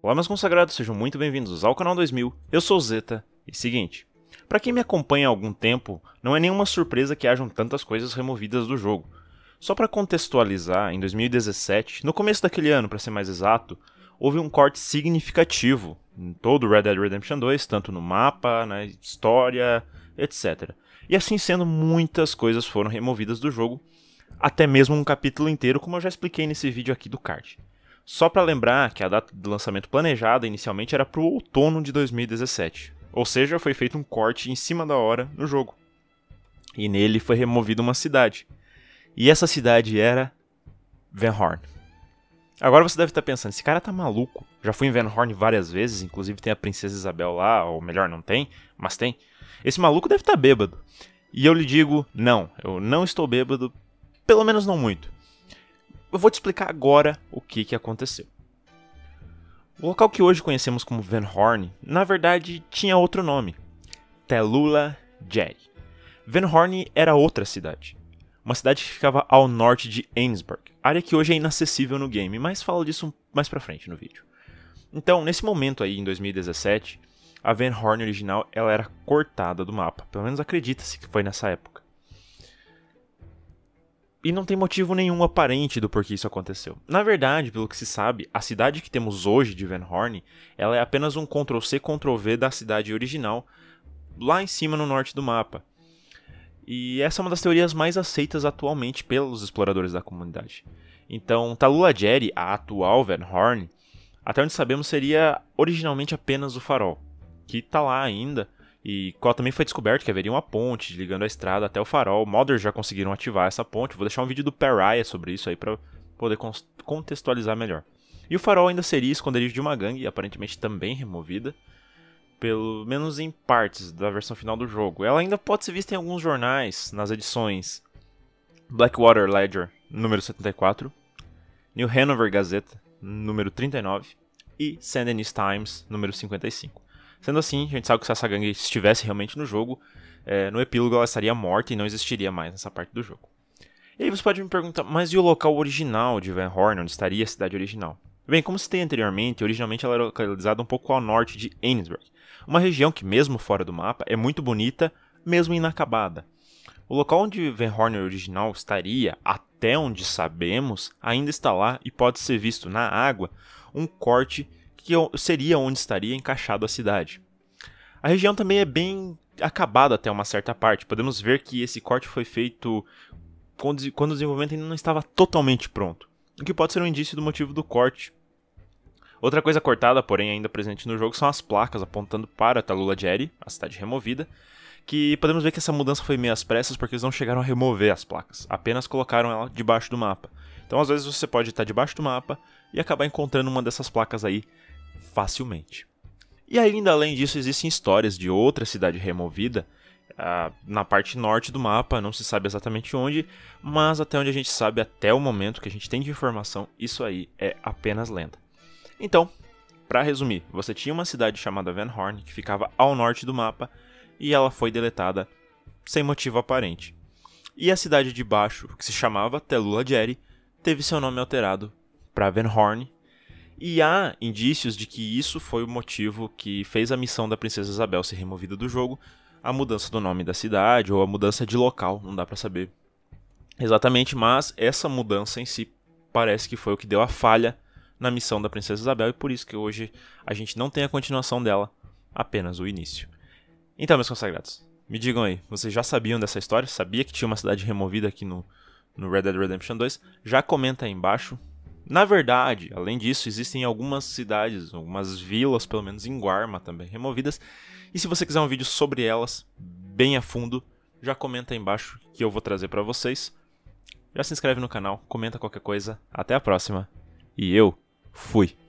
Olá meus consagrados, sejam muito bem-vindos ao canal 2000, eu sou Zeta, e seguinte, para quem me acompanha há algum tempo, não é nenhuma surpresa que hajam tantas coisas removidas do jogo. Só para contextualizar, em 2017, no começo daquele ano para ser mais exato, houve um corte significativo em todo o Red Dead Redemption 2, tanto no mapa, na história, etc. E assim sendo, muitas coisas foram removidas do jogo, até mesmo um capítulo inteiro, como eu já expliquei nesse vídeo aqui do card. Só para lembrar que a data de lançamento planejada inicialmente era para o outono de 2017, ou seja, foi feito um corte em cima da hora no jogo. E nele foi removida uma cidade. E essa cidade era Van Horn. Agora você deve estar tá pensando, esse cara tá maluco. Já fui em Van Horn várias vezes, inclusive tem a Princesa Isabel lá, ou melhor, não tem, mas tem. Esse maluco deve estar tá bêbado. E eu lhe digo, não, eu não estou bêbado, pelo menos não muito. Eu vou te explicar agora o que, que aconteceu. O local que hoje conhecemos como Van Horn, na verdade, tinha outro nome: Telula Jay. Van Horn era outra cidade. Uma cidade que ficava ao norte de Ainsburg, área que hoje é inacessível no game, mas falo disso mais pra frente no vídeo. Então, nesse momento aí, em 2017, a Van Horn original ela era cortada do mapa, pelo menos acredita-se que foi nessa época e não tem motivo nenhum aparente do porquê isso aconteceu. Na verdade, pelo que se sabe, a cidade que temos hoje de Van Horn, ela é apenas um Ctrl+C Ctrl+V da cidade original, lá em cima no norte do mapa. E essa é uma das teorias mais aceitas atualmente pelos exploradores da comunidade. Então, Talula Jerry, a atual Van Horn, até onde sabemos seria originalmente apenas o farol, que está lá ainda, e qual também foi descoberto que haveria uma ponte ligando a estrada até o farol. Modders já conseguiram ativar essa ponte. Vou deixar um vídeo do Pariah sobre isso aí para poder contextualizar melhor. E o farol ainda seria esconderijo de uma gangue, aparentemente também removida, pelo menos em partes da versão final do jogo. Ela ainda pode ser vista em alguns jornais, nas edições Blackwater Ledger, número 74, New Hanover Gazette, número 39 e St. Denis Times, número 55. Sendo assim, a gente sabe que se essa gangue estivesse realmente no jogo, é, no epílogo ela estaria morta e não existiria mais nessa parte do jogo. E aí você pode me perguntar, mas e o local original de Van Horn, onde estaria a cidade original? Bem, como citei anteriormente, originalmente ela era localizada um pouco ao norte de Ainsworth, uma região que, mesmo fora do mapa, é muito bonita, mesmo inacabada. O local onde Van Horn original estaria, até onde sabemos, ainda está lá e pode ser visto na água um corte que seria onde estaria encaixado a cidade. A região também é bem acabada até uma certa parte. Podemos ver que esse corte foi feito quando o desenvolvimento ainda não estava totalmente pronto, o que pode ser um indício do motivo do corte. Outra coisa cortada, porém ainda presente no jogo, são as placas apontando para Talula Jerry, a cidade removida, que podemos ver que essa mudança foi meio às pressas porque eles não chegaram a remover as placas, apenas colocaram ela debaixo do mapa. Então às vezes você pode estar debaixo do mapa e acabar encontrando uma dessas placas aí facilmente. E ainda além disso, existem histórias de outra cidade removida ah, na parte norte do mapa, não se sabe exatamente onde, mas até onde a gente sabe, até o momento que a gente tem de informação, isso aí é apenas lenda. Então, para resumir, você tinha uma cidade chamada Van Horn que ficava ao norte do mapa e ela foi deletada sem motivo aparente. E a cidade de baixo, que se chamava Telula Jerry, teve seu nome alterado para Van Horn e há indícios de que isso foi o motivo que fez a missão da Princesa Isabel ser removida do jogo, a mudança do nome da cidade ou a mudança de local, não dá para saber exatamente, mas essa mudança em si parece que foi o que deu a falha na missão da Princesa Isabel e por isso que hoje a gente não tem a continuação dela, apenas o início. Então, meus consagrados, me digam aí, vocês já sabiam dessa história? Sabia que tinha uma cidade removida aqui no, no Red Dead Redemption 2? Já comenta aí embaixo, na verdade, além disso, existem algumas cidades, algumas vilas, pelo menos em Guarma também, removidas. E se você quiser um vídeo sobre elas, bem a fundo, já comenta aí embaixo que eu vou trazer para vocês. Já se inscreve no canal, comenta qualquer coisa. Até a próxima. E eu fui.